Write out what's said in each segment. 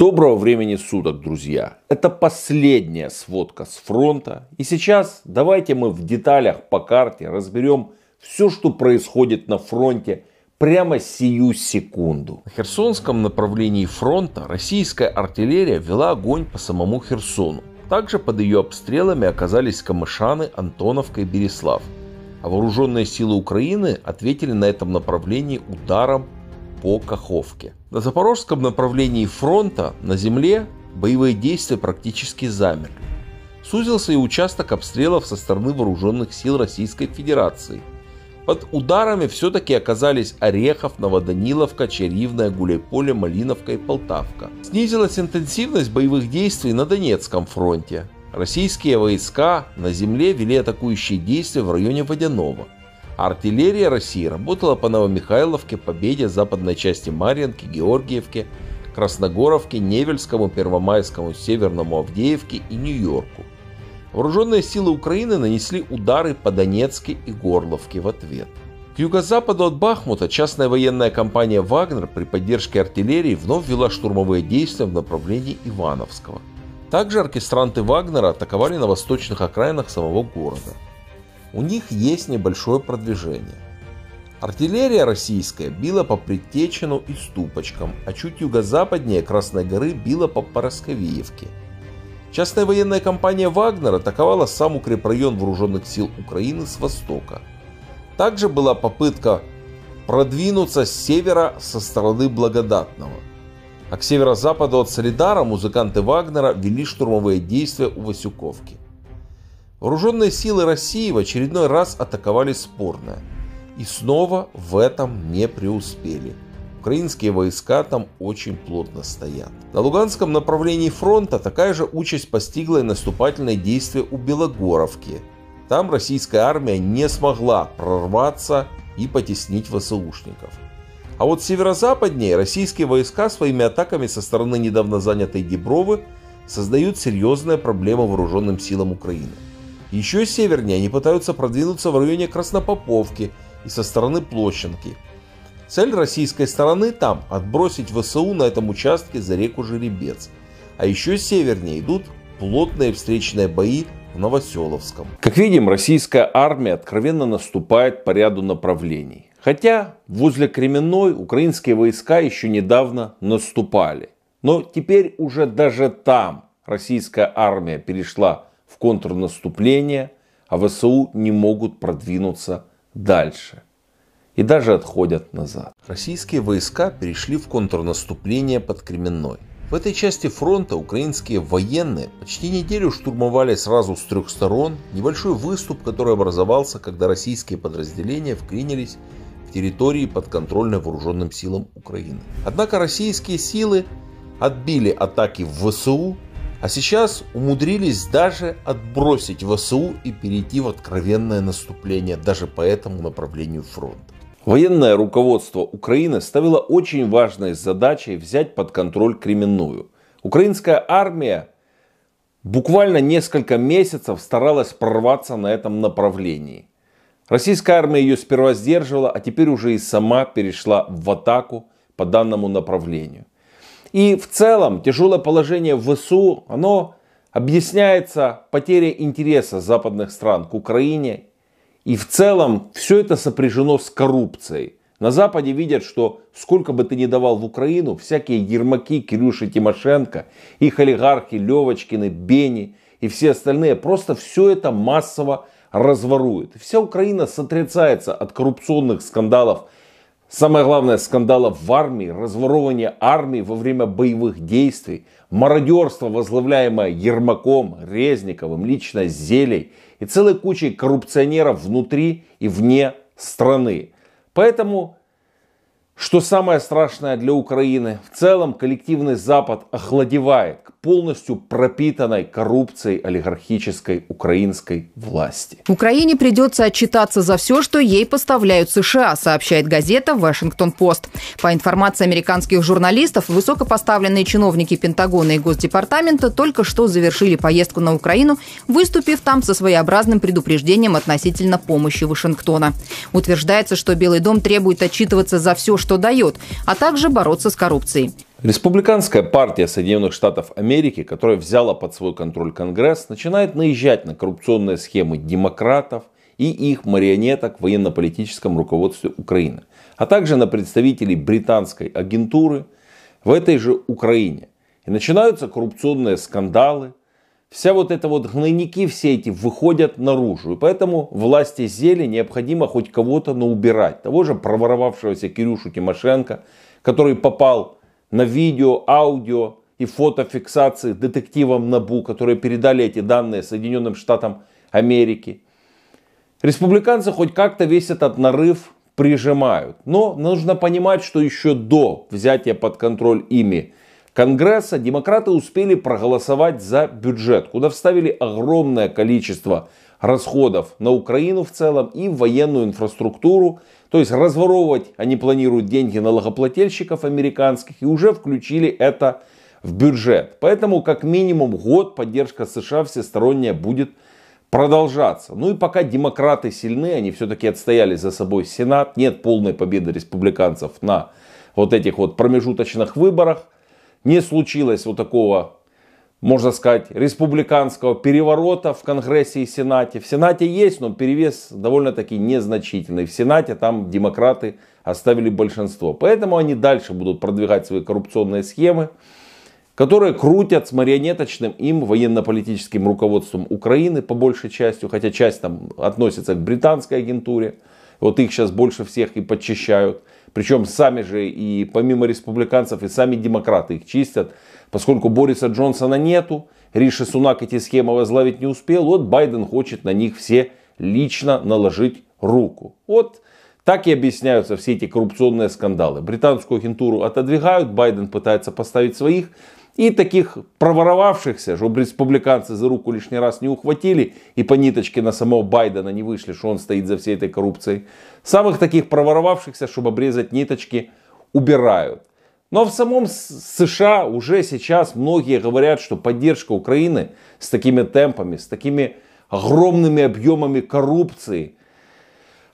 Доброго времени суток, друзья! Это последняя сводка с фронта. И сейчас давайте мы в деталях по карте разберем все, что происходит на фронте прямо сию секунду. На Херсонском направлении фронта российская артиллерия вела огонь по самому Херсону. Также под ее обстрелами оказались Камышаны, Антоновка и Береслав. А вооруженные силы Украины ответили на этом направлении ударом по Каховке. На запорожском направлении фронта на земле боевые действия практически замерли. Сузился и участок обстрелов со стороны вооруженных сил Российской Федерации. Под ударами все-таки оказались Орехов, Новоданиловка, Черивное, Гуляйполе, Малиновка и Полтавка. Снизилась интенсивность боевых действий на Донецком фронте. Российские войска на земле вели атакующие действия в районе Водяного – Артиллерия России работала по Новомихайловке, Победе, западной части Марьинки, Георгиевке, Красногоровке, Невельскому, Первомайскому, Северному Авдеевке и Нью-Йорку. Вооруженные силы Украины нанесли удары по Донецке и Горловке в ответ. К юго-западу от Бахмута частная военная компания «Вагнер» при поддержке артиллерии вновь вела штурмовые действия в направлении Ивановского. Также оркестранты Вагнера атаковали на восточных окраинах самого города у них есть небольшое продвижение. Артиллерия российская била по Предтечину и Ступочкам, а чуть юго-западнее Красной горы била по Поросковеевке. Частная военная компания Вагнера атаковала сам укрепрайон вооруженных сил Украины с востока. Также была попытка продвинуться с севера со стороны Благодатного. А к северо-западу от Солидара музыканты Вагнера вели штурмовые действия у Васюковки. Вооруженные силы России в очередной раз атаковали спорное. И снова в этом не преуспели. Украинские войска там очень плотно стоят. На Луганском направлении фронта такая же участь постигла и наступательные действия у Белогоровки. Там российская армия не смогла прорваться и потеснить ВСУшников. А вот северо-западнее российские войска своими атаками со стороны недавно занятой Дебровы создают серьезные проблемы вооруженным силам Украины. Еще севернее они пытаются продвинуться в районе Краснопоповки и со стороны Площенки. Цель российской стороны там – отбросить ВСУ на этом участке за реку Жеребец. А еще севернее идут плотные встречные бои в Новоселовском. Как видим, российская армия откровенно наступает по ряду направлений. Хотя возле Кременной украинские войска еще недавно наступали. Но теперь уже даже там российская армия перешла в контрнаступление, а ВСУ не могут продвинуться дальше и даже отходят назад. Российские войска перешли в контрнаступление под Кременной. В этой части фронта украинские военные почти неделю штурмовали сразу с трех сторон небольшой выступ, который образовался, когда российские подразделения вклинились в территории подконтрольной вооруженным силам Украины. Однако российские силы отбили атаки в ВСУ а сейчас умудрились даже отбросить ВСУ и перейти в откровенное наступление даже по этому направлению фронта. Военное руководство Украины ставило очень важной задачей взять под контроль Кременную. Украинская армия буквально несколько месяцев старалась прорваться на этом направлении. Российская армия ее сперва сдерживала, а теперь уже и сама перешла в атаку по данному направлению. И в целом тяжелое положение в ВСУ, оно объясняется потерей интереса западных стран к Украине. И в целом все это сопряжено с коррупцией. На Западе видят, что сколько бы ты ни давал в Украину, всякие Ермаки, Кирюши, Тимошенко, их олигархи, Левочкины, Бени и все остальные, просто все это массово разворует. Вся Украина сотрясается от коррупционных скандалов Самое главное, скандалов в армии, разворовывание армии во время боевых действий, мародерство, возглавляемое Ермаком, Резниковым, лично Зелей и целой кучей коррупционеров внутри и вне страны. Поэтому что самое страшное для Украины? В целом коллективный Запад охладевает к полностью пропитанной коррупцией олигархической украинской власти. Украине придется отчитаться за все, что ей поставляют США, сообщает газета «Вашингтон-Пост». По информации американских журналистов, высокопоставленные чиновники Пентагона и Госдепартамента только что завершили поездку на Украину, выступив там со своеобразным предупреждением относительно помощи Вашингтона. Утверждается, что Белый дом требует отчитываться за все, что что дает, а также бороться с коррупцией. Республиканская партия Соединенных Штатов Америки, которая взяла под свой контроль Конгресс, начинает наезжать на коррупционные схемы демократов и их марионеток в военно-политическом руководстве Украины, а также на представителей британской агентуры в этой же Украине. И начинаются коррупционные скандалы, вся вот эта вот гнойники все эти выходят наружу. И поэтому власти зели необходимо хоть кого-то убирать Того же проворовавшегося Кирюшу Тимошенко, который попал на видео, аудио и фотофиксации детективам НАБУ, которые передали эти данные Соединенным Штатам Америки. Республиканцы хоть как-то весь этот нарыв прижимают. Но нужно понимать, что еще до взятия под контроль ими Конгресса демократы успели проголосовать за бюджет, куда вставили огромное количество расходов на Украину в целом и военную инфраструктуру. То есть разворовывать они планируют деньги налогоплательщиков американских и уже включили это в бюджет. Поэтому как минимум год поддержка США всесторонняя будет продолжаться. Ну и пока демократы сильны, они все-таки отстояли за собой Сенат, нет полной победы республиканцев на вот этих вот промежуточных выборах – не случилось вот такого, можно сказать, республиканского переворота в Конгрессе и Сенате. В Сенате есть, но перевес довольно-таки незначительный. В Сенате там демократы оставили большинство. Поэтому они дальше будут продвигать свои коррупционные схемы, которые крутят с марионеточным им военно-политическим руководством Украины по большей части, хотя часть там относится к британской агентуре. Вот их сейчас больше всех и подчищают. Причем сами же и помимо республиканцев и сами демократы их чистят. Поскольку Бориса Джонсона нету, Риши Сунак эти схемы возглавить не успел, вот Байден хочет на них все лично наложить руку. Вот так и объясняются все эти коррупционные скандалы. Британскую агентуру отодвигают, Байден пытается поставить своих, и таких проворовавшихся, чтобы республиканцы за руку лишний раз не ухватили и по ниточке на самого Байдена не вышли, что он стоит за всей этой коррупцией. Самых таких проворовавшихся, чтобы обрезать ниточки, убирают. Но в самом США уже сейчас многие говорят, что поддержка Украины с такими темпами, с такими огромными объемами коррупции –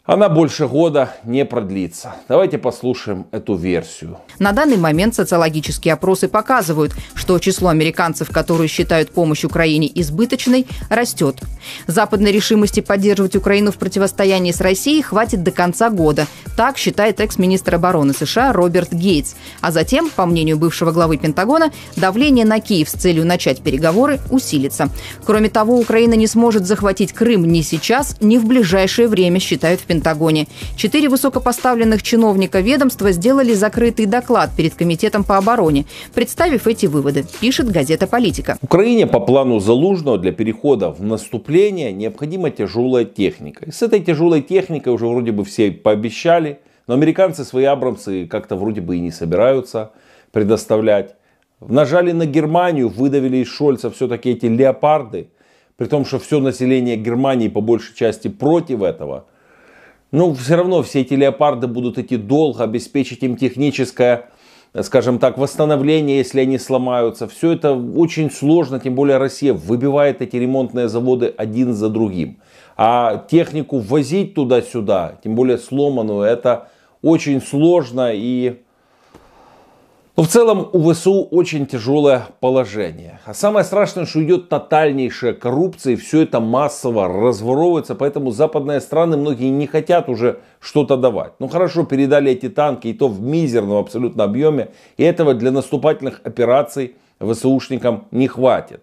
она больше года не продлится. Давайте послушаем эту версию. На данный момент социологические опросы показывают, что число американцев, которые считают помощь Украине избыточной, растет. Западной решимости поддерживать Украину в противостоянии с Россией хватит до конца года. Так считает экс-министр обороны США Роберт Гейтс. А затем, по мнению бывшего главы Пентагона, давление на Киев с целью начать переговоры усилится. Кроме того, Украина не сможет захватить Крым ни сейчас, ни в ближайшее время, считают в Пентагоне Пентагоне. Четыре высокопоставленных чиновника ведомства сделали закрытый доклад перед Комитетом по обороне, представив эти выводы, пишет газета «Политика». Украине по плану Залужного для перехода в наступление необходима тяжелая техника. И с этой тяжелой техникой уже вроде бы все пообещали, но американцы свои абрамсы как-то вроде бы и не собираются предоставлять. Нажали на Германию, выдавили из Шольца все-таки эти леопарды, при том, что все население Германии по большей части против этого – ну, все равно все эти леопарды будут идти долго, обеспечить им техническое, скажем так, восстановление, если они сломаются. Все это очень сложно, тем более Россия выбивает эти ремонтные заводы один за другим. А технику возить туда-сюда, тем более сломанную, это очень сложно и но в целом у ВСУ очень тяжелое положение. А самое страшное, что идет тотальнейшая коррупция, и все это массово разворовывается, поэтому западные страны многие не хотят уже что-то давать. Ну хорошо, передали эти танки, и то в мизерном абсолютно объеме, и этого для наступательных операций ВСУшникам не хватит.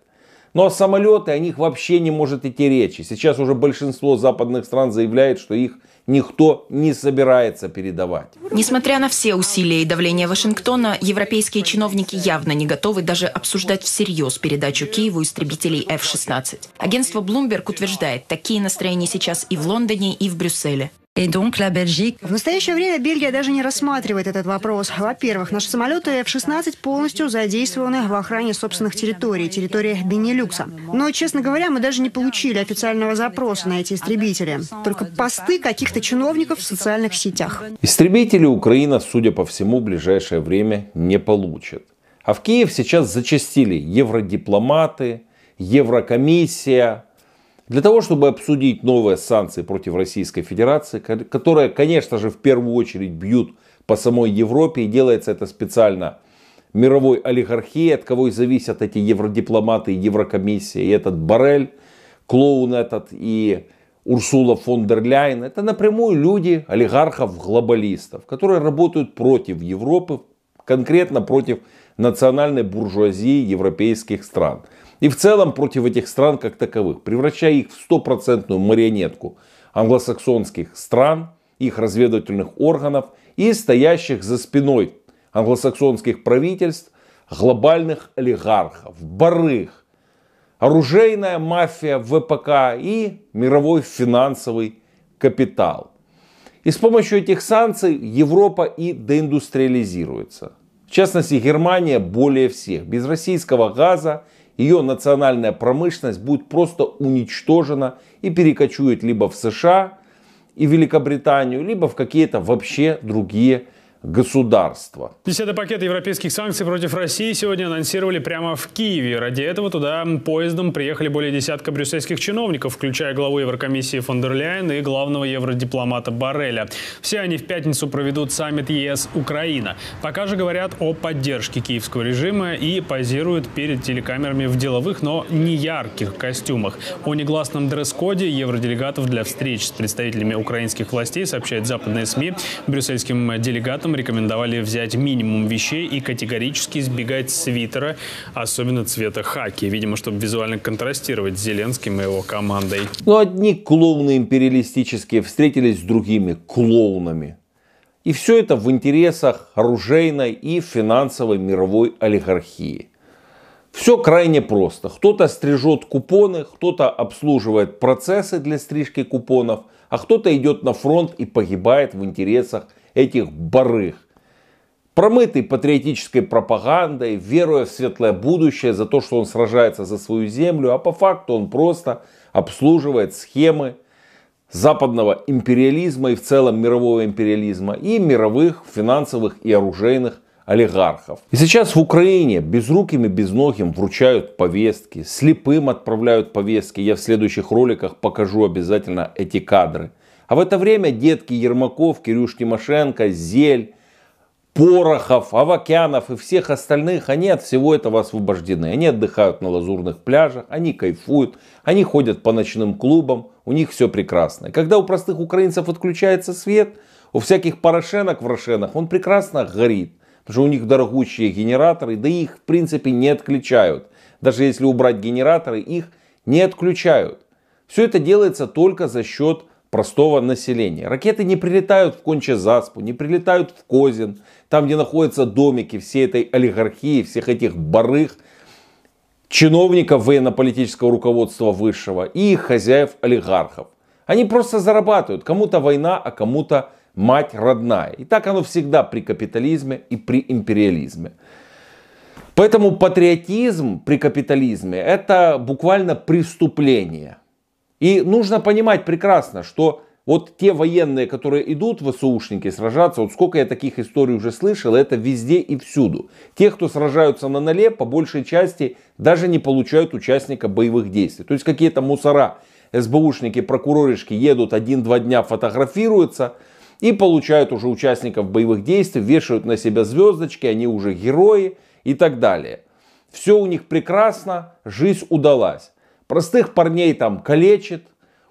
Но ну, а самолеты, о них вообще не может идти речи. Сейчас уже большинство западных стран заявляет, что их никто не собирается передавать. Несмотря на все усилия и давление Вашингтона, европейские чиновники явно не готовы даже обсуждать всерьез передачу Киеву истребителей F-16. Агентство Bloomberg утверждает, такие настроения сейчас и в Лондоне, и в Брюсселе. И В настоящее время Бельгия даже не рассматривает этот вопрос. Во-первых, наши самолеты F-16 полностью задействованы в охране собственных территорий, территории Бенилюкса. Но, честно говоря, мы даже не получили официального запроса на эти истребители. Только посты каких-то чиновников в социальных сетях. Истребители Украина, судя по всему, в ближайшее время не получит. А в Киев сейчас зачастили евродипломаты, Еврокомиссия, для того, чтобы обсудить новые санкции против Российской Федерации, которые, конечно же, в первую очередь бьют по самой Европе, и делается это специально мировой олигархии, от кого и зависят эти евродипломаты, Еврокомиссия, и этот Барель, клоун этот, и Урсула фон дер Ляйен. Это напрямую люди олигархов-глобалистов, которые работают против Европы, конкретно против национальной буржуазии европейских стран – и в целом против этих стран как таковых, превращая их в стопроцентную марионетку англосаксонских стран, их разведывательных органов и стоящих за спиной англосаксонских правительств глобальных олигархов, барых, оружейная мафия ВПК и мировой финансовый капитал. И с помощью этих санкций Европа и доиндустриализируется. В частности, Германия более всех. Без российского газа ее национальная промышленность будет просто уничтожена и перекочует либо в США и Великобританию, либо в какие-то вообще другие страны государства. Десятый пакет европейских санкций против России сегодня анонсировали прямо в Киеве. Ради этого туда поездом приехали более десятка брюссельских чиновников, включая главу Еврокомиссии фон дер Ляйен и главного евродипломата Барреля. Все они в пятницу проведут саммит ЕС-Украина. Пока же говорят о поддержке киевского режима и позируют перед телекамерами в деловых, но не ярких костюмах. О негласном дресс-коде евроделегатов для встреч с представителями украинских властей сообщает западные СМИ. Брюссельским делегатам рекомендовали взять минимум вещей и категорически избегать свитера, особенно цвета хаки. Видимо, чтобы визуально контрастировать с Зеленским и его командой. Но одни клоуны империалистические встретились с другими клоунами. И все это в интересах оружейной и финансовой мировой олигархии. Все крайне просто. Кто-то стрижет купоны, кто-то обслуживает процессы для стрижки купонов, а кто-то идет на фронт и погибает в интересах этих барых. Промытый патриотической пропагандой, веруя в светлое будущее за то, что он сражается за свою землю, а по факту он просто обслуживает схемы западного империализма и в целом мирового империализма и мировых финансовых и оружейных олигархов. И сейчас в Украине безруким и безногим вручают повестки, слепым отправляют повестки. Я в следующих роликах покажу обязательно эти кадры. А в это время детки Ермаков, Кирюш Тимошенко, Зель, Порохов, Авакянов и всех остальных, они от всего этого освобождены. Они отдыхают на лазурных пляжах, они кайфуют, они ходят по ночным клубам, у них все прекрасно. когда у простых украинцев отключается свет, у всяких порошенок в рошенах он прекрасно горит. Потому что у них дорогущие генераторы, да их в принципе не отключают. Даже если убрать генераторы, их не отключают. Все это делается только за счет простого населения. Ракеты не прилетают в Конче-Заспу, не прилетают в Козин, там, где находятся домики всей этой олигархии, всех этих барых, чиновников военно-политического руководства высшего и их хозяев-олигархов. Они просто зарабатывают. Кому-то война, а кому-то мать родная. И так оно всегда при капитализме и при империализме. Поэтому патриотизм при капитализме это буквально преступление – и нужно понимать прекрасно, что вот те военные, которые идут, в ВСУшники, сражаться, вот сколько я таких историй уже слышал, это везде и всюду. Те, кто сражаются на ноле, по большей части даже не получают участника боевых действий. То есть какие-то мусора, СБУшники, прокуроришки едут один-два дня, фотографируются и получают уже участников боевых действий, вешают на себя звездочки, они уже герои и так далее. Все у них прекрасно, жизнь удалась. Простых парней там калечит,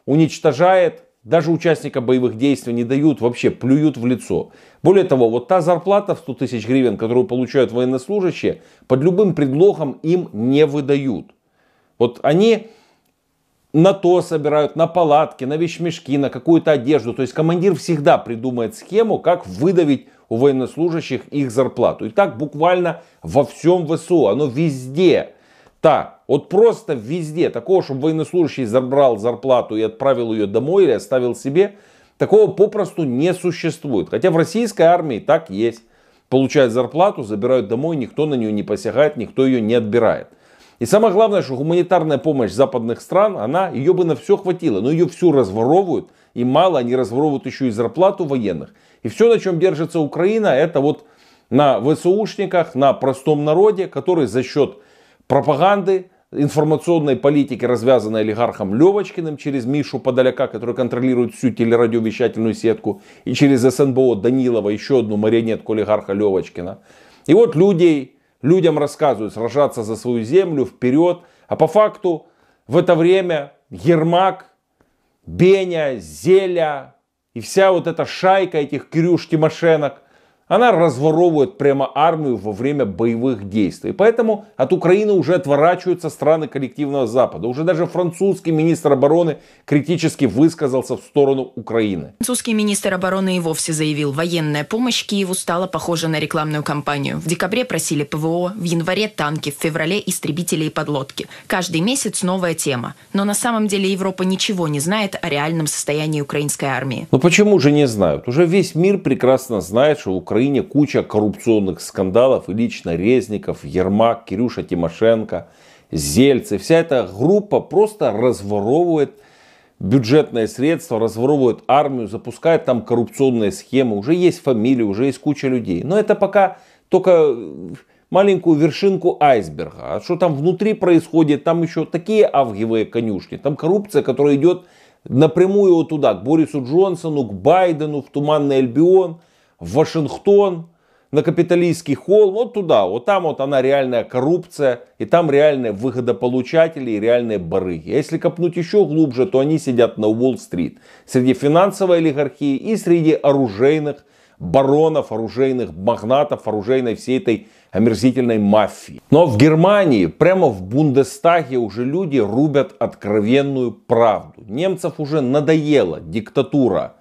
уничтожает, даже участника боевых действий не дают, вообще плюют в лицо. Более того, вот та зарплата в 100 тысяч гривен, которую получают военнослужащие, под любым предлогом им не выдают. Вот они на то собирают, на палатки, на вещмешки, на какую-то одежду. То есть командир всегда придумает схему, как выдавить у военнослужащих их зарплату. И так буквально во всем ВСУ, оно везде так. Вот просто везде. Такого, чтобы военнослужащий забрал зарплату и отправил ее домой или оставил себе, такого попросту не существует. Хотя в российской армии так есть. Получают зарплату, забирают домой, никто на нее не посягает, никто ее не отбирает. И самое главное, что гуманитарная помощь западных стран, она, ее бы на все хватило, но ее всю разворовывают, и мало они разворовывают еще и зарплату военных. И все, на чем держится Украина, это вот на ВСУшниках, на простом народе, который за счет пропаганды, информационной политики, развязанной олигархом Левочкиным через Мишу Подоляка, который контролирует всю телерадиовещательную сетку, и через СНБО Данилова, еще одну марионетку олигарха Левочкина. И вот людей, людям рассказывают сражаться за свою землю вперед, а по факту в это время Ермак, Беня, Зеля и вся вот эта шайка этих Кирюш Тимошенок – она разворовывает прямо армию во время боевых действий. Поэтому от Украины уже отворачиваются страны коллективного Запада. Уже даже французский министр обороны критически высказался в сторону Украины. Французский министр обороны и вовсе заявил, военная помощь Киеву стала похожа на рекламную кампанию. В декабре просили ПВО, в январе танки, в феврале истребители и подлодки. Каждый месяц новая тема. Но на самом деле Европа ничего не знает о реальном состоянии украинской армии. Ну почему же не знают? Уже весь мир прекрасно знает, что Украина Украине куча коррупционных скандалов, и лично Резников, Ермак, Кирюша Тимошенко, Зельцы. Вся эта группа просто разворовывает бюджетные средства, разворовывает армию, запускает там коррупционные схемы. Уже есть фамилии, уже есть куча людей. Но это пока только маленькую вершинку айсберга. А что там внутри происходит, там еще такие авгиевые конюшни. Там коррупция, которая идет напрямую вот туда, к Борису Джонсону, к Байдену, в Туманный Альбион – в Вашингтон, на капиталистский холм, вот туда, вот там вот она реальная коррупция, и там реальные выгодополучатели и реальные барыги. Если копнуть еще глубже, то они сидят на Уолл-стрит, среди финансовой олигархии и среди оружейных баронов, оружейных магнатов, оружейной всей этой омерзительной мафии. Но в Германии, прямо в Бундестаге уже люди рубят откровенную правду. Немцев уже надоела диктатура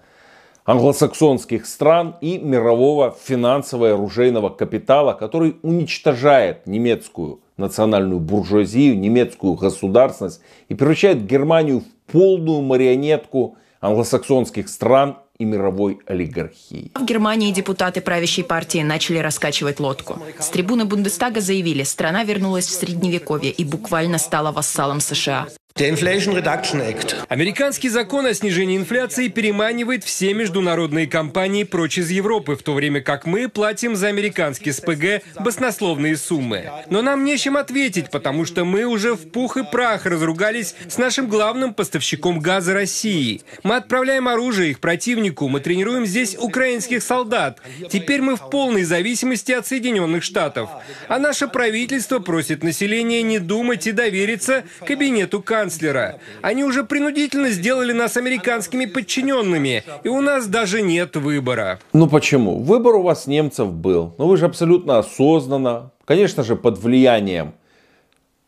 англосаксонских стран и мирового финансово и оружейного капитала, который уничтожает немецкую национальную буржуазию, немецкую государственность и превращает Германию в полную марионетку англосаксонских стран и мировой олигархии. В Германии депутаты правящей партии начали раскачивать лодку. С трибуны Бундестага заявили, страна вернулась в Средневековье и буквально стала вассалом США. Американский закон о снижении инфляции переманивает все международные компании прочь из Европы, в то время как мы платим за американский СПГ баснословные суммы. Но нам нечем ответить, потому что мы уже в пух и прах разругались с нашим главным поставщиком газа России. Мы отправляем оружие их противнику, мы тренируем здесь украинских солдат. Теперь мы в полной зависимости от Соединенных Штатов. А наше правительство просит население не думать и довериться кабинету Карлина канцлера. Они уже принудительно сделали нас американскими подчиненными, и у нас даже нет выбора. Ну почему? Выбор у вас немцев был. Но ну вы же абсолютно осознанно, конечно же, под влиянием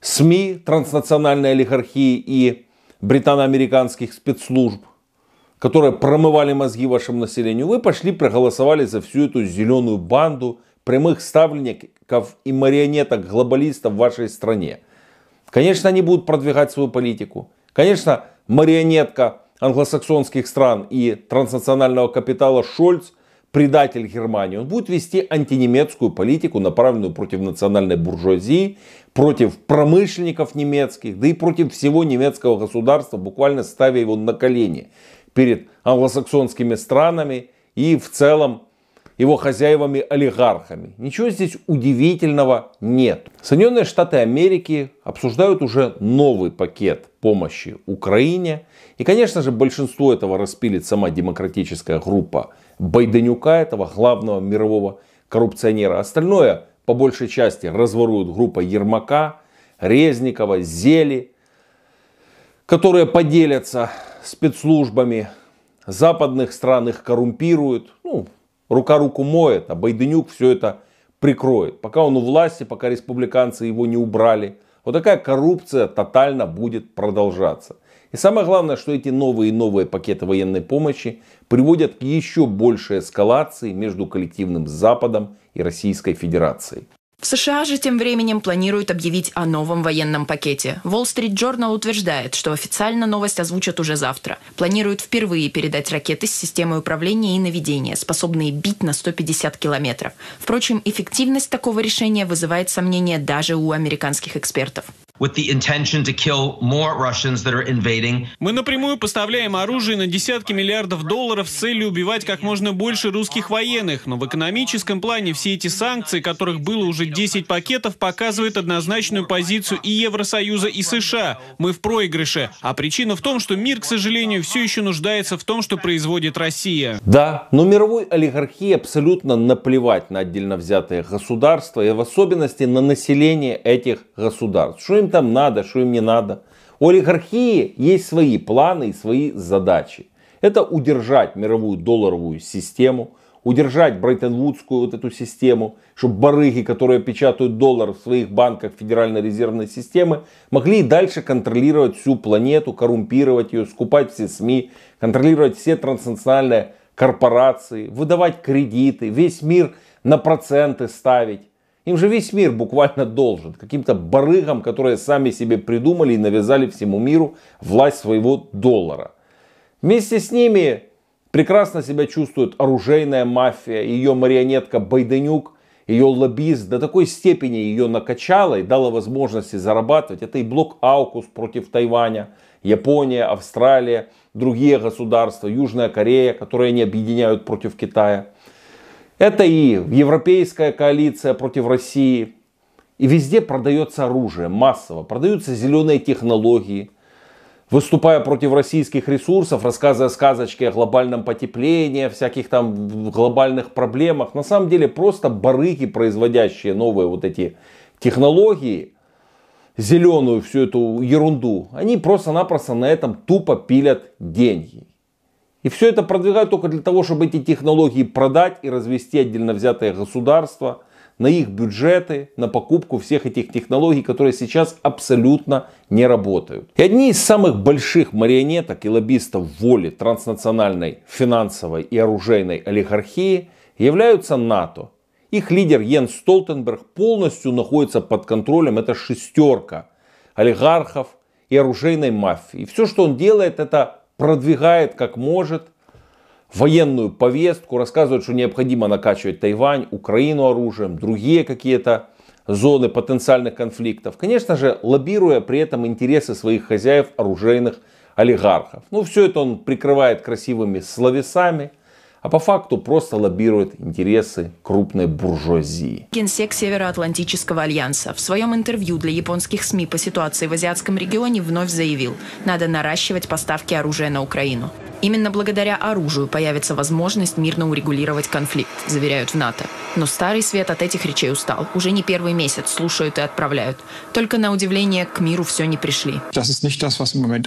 СМИ, транснациональной олигархии и британо-американских спецслужб, которые промывали мозги вашему населению, вы пошли проголосовали за всю эту зеленую банду прямых ставленников и марионеток глобалистов в вашей стране. Конечно, они будут продвигать свою политику. Конечно, марионетка англосаксонских стран и транснационального капитала Шольц, предатель Германии, он будет вести антинемецкую политику, направленную против национальной буржуазии, против промышленников немецких, да и против всего немецкого государства, буквально ставя его на колени перед англосаксонскими странами и в целом его хозяевами-олигархами. Ничего здесь удивительного нет. Соединенные Штаты Америки обсуждают уже новый пакет помощи Украине. И, конечно же, большинство этого распилит сама демократическая группа Байденюка, этого главного мирового коррупционера. Остальное, по большей части, разворуют группа Ермака, Резникова, Зели, которые поделятся спецслужбами западных стран, их коррумпируют. Ну, Рука руку моет, а Байденюк все это прикроет. Пока он у власти, пока республиканцы его не убрали. Вот такая коррупция тотально будет продолжаться. И самое главное, что эти новые и новые пакеты военной помощи приводят к еще большей эскалации между коллективным Западом и Российской Федерацией. В США же тем временем планируют объявить о новом военном пакете. Wall Street Journal утверждает, что официально новость озвучат уже завтра. Планируют впервые передать ракеты с системой управления и наведения, способные бить на 150 километров. Впрочем, эффективность такого решения вызывает сомнения даже у американских экспертов. Мы напрямую поставляем оружие на десятки миллиардов долларов с целью убивать как можно больше русских военных, но в экономическом плане все эти санкции, которых было уже 10 пакетов, показывают однозначную позицию и Евросоюза, и США. Мы в проигрыше. А причина в том, что мир, к сожалению, все еще нуждается в том, что производит Россия. Да, но мировой олигархии абсолютно наплевать на отдельно взятые государства и в особенности на население этих государств. Что им там надо, что им не надо. У олигархии есть свои планы и свои задачи. Это удержать мировую долларовую систему, удержать Брайтенвудскую вот эту систему, чтобы барыги, которые печатают доллар в своих банках Федеральной резервной системы, могли и дальше контролировать всю планету, коррумпировать ее, скупать все СМИ, контролировать все транснациональные корпорации, выдавать кредиты, весь мир на проценты ставить. Им же весь мир буквально должен. Каким-то барыгам, которые сами себе придумали и навязали всему миру власть своего доллара. Вместе с ними прекрасно себя чувствует оружейная мафия, ее марионетка Байденюк, ее лоббист до такой степени ее накачала и дала возможности зарабатывать. Это и блок Аукус против Тайваня, Япония, Австралия, другие государства, Южная Корея, которые они объединяют против Китая. Это и европейская коалиция против России. И везде продается оружие массово, продаются зеленые технологии. Выступая против российских ресурсов, рассказывая сказочки о глобальном потеплении, всяких там глобальных проблемах, на самом деле просто барыги, производящие новые вот эти технологии, зеленую всю эту ерунду, они просто-напросто на этом тупо пилят деньги. И все это продвигают только для того, чтобы эти технологии продать и развести отдельно взятое государство на их бюджеты, на покупку всех этих технологий, которые сейчас абсолютно не работают. И одни из самых больших марионеток и лоббистов воли транснациональной финансовой и оружейной олигархии являются НАТО. Их лидер Йен Столтенберг полностью находится под контролем. Это шестерка олигархов и оружейной мафии. И все, что он делает, это продвигает как может военную повестку, рассказывает, что необходимо накачивать Тайвань, Украину оружием, другие какие-то зоны потенциальных конфликтов. Конечно же, лоббируя при этом интересы своих хозяев оружейных олигархов. Ну, все это он прикрывает красивыми словесами – а по факту просто лоббирует интересы крупной буржуазии. Генсек Североатлантического альянса в своем интервью для японских СМИ по ситуации в азиатском регионе вновь заявил, надо наращивать поставки оружия на Украину. Именно благодаря оружию появится возможность мирно урегулировать конфликт, заверяют в НАТО. Но старый свет от этих речей устал. Уже не первый месяц слушают и отправляют. Только на удивление к миру все не пришли.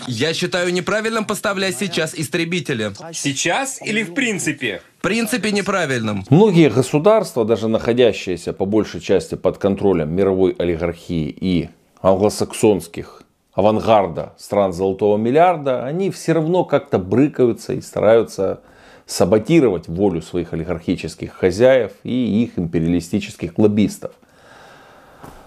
Я считаю неправильным поставлять сейчас истребители. Сейчас или в принципе? принципе. В принципе неправильным. Многие государства, даже находящиеся по большей части под контролем мировой олигархии и англосаксонских авангарда стран золотого миллиарда, они все равно как-то брыкаются и стараются саботировать волю своих олигархических хозяев и их империалистических лоббистов.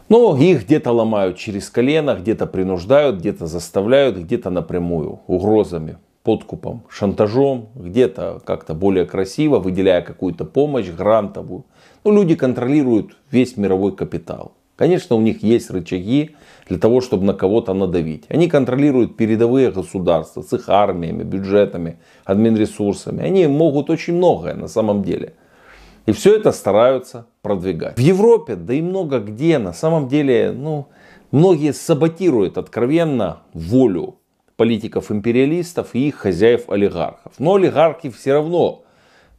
Но их где-то ломают через колено, где-то принуждают, где-то заставляют, где-то напрямую, угрозами, подкупом, шантажом, где-то как-то более красиво, выделяя какую-то помощь, грантовую. Но ну, люди контролируют весь мировой капитал. Конечно, у них есть рычаги для того, чтобы на кого-то надавить. Они контролируют передовые государства с их армиями, бюджетами, админресурсами. Они могут очень многое на самом деле. И все это стараются продвигать. В Европе, да и много где, на самом деле, ну, многие саботируют откровенно волю политиков-империалистов и их хозяев-олигархов. Но олигархи все равно,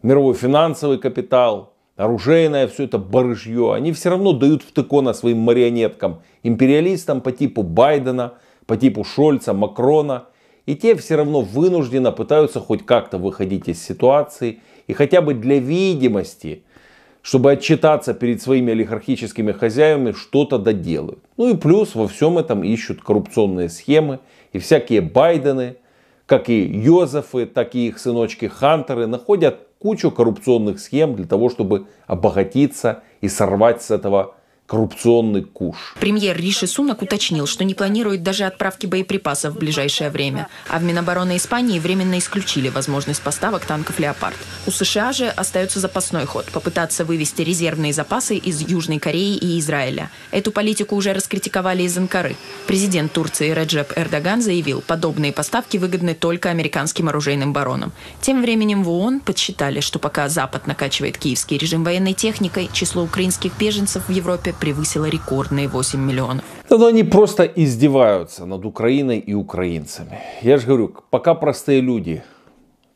мировой финансовый капитал, оружейное, все это барыжье, они все равно дают втыкона своим марионеткам, империалистам по типу Байдена, по типу Шольца, Макрона. И те все равно вынужденно пытаются хоть как-то выходить из ситуации и хотя бы для видимости – чтобы отчитаться перед своими олигархическими хозяевами, что-то доделают. Ну и плюс во всем этом ищут коррупционные схемы и всякие Байдены, как и Йозефы, так и их сыночки Хантеры находят кучу коррупционных схем для того, чтобы обогатиться и сорвать с этого коррупционный куш. Премьер Риши Сунак уточнил, что не планирует даже отправки боеприпасов в ближайшее время. А в Минобороны Испании временно исключили возможность поставок танков «Леопард». У США же остается запасной ход – попытаться вывести резервные запасы из Южной Кореи и Израиля. Эту политику уже раскритиковали из Анкары. Президент Турции Реджеп Эрдоган заявил, подобные поставки выгодны только американским оружейным баронам. Тем временем в ООН подсчитали, что пока Запад накачивает киевский режим военной техникой, число украинских беженцев в Европе превысила рекордные 8 миллионов. Но они просто издеваются над Украиной и украинцами. Я же говорю, пока простые люди,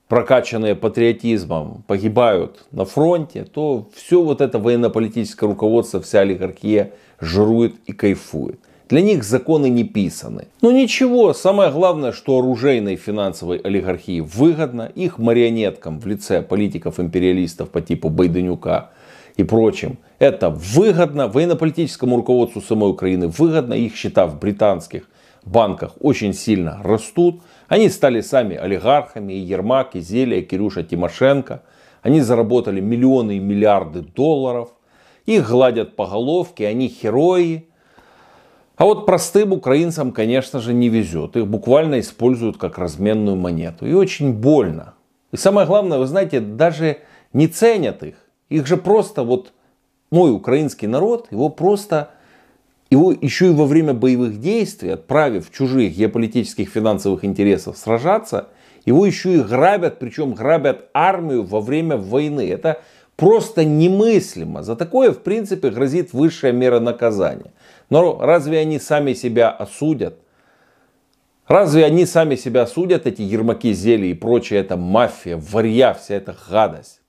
прокачанные патриотизмом, погибают на фронте, то все вот это военно-политическое руководство, вся олигархия жирует и кайфует. Для них законы не писаны. Но ну, ничего, самое главное, что оружейной финансовой олигархии выгодно, их марионеткам в лице политиков-империалистов по типу Байденюка и прочим. Это выгодно военно-политическому руководству самой Украины, выгодно их счета в британских банках очень сильно растут. Они стали сами олигархами, и Ермак, и Зелия, и Кирюша Тимошенко. Они заработали миллионы и миллиарды долларов. Их гладят по головке, они герои. А вот простым украинцам, конечно же, не везет. Их буквально используют как разменную монету. И очень больно. И самое главное, вы знаете, даже не ценят их. Их же просто вот мой украинский народ, его просто, его еще и во время боевых действий, отправив чужих геополитических финансовых интересов сражаться, его еще и грабят, причем грабят армию во время войны. Это просто немыслимо. За такое, в принципе, грозит высшая мера наказания. Но разве они сами себя осудят? Разве они сами себя осудят эти ермаки зелий и прочее, эта мафия, варья, вся эта гадость?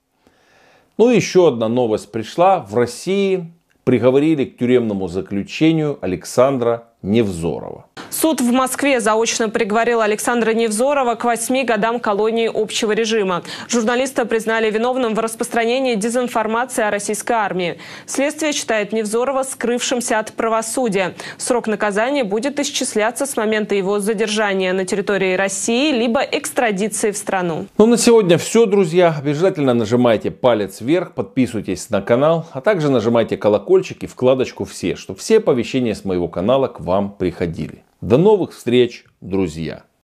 Ну и еще одна новость пришла. В России приговорили к тюремному заключению Александра Невзорова. Суд в Москве заочно приговорил Александра Невзорова к восьми годам колонии общего режима. Журналиста признали виновным в распространении дезинформации о российской армии. Следствие считает Невзорова скрывшимся от правосудия. Срок наказания будет исчисляться с момента его задержания на территории России либо экстрадиции в страну. Ну на сегодня все, друзья. Обязательно нажимайте палец вверх, подписывайтесь на канал, а также нажимайте колокольчик и вкладочку «Все», чтобы все оповещения с моего канала к вам приходили. До новых встреч, друзья!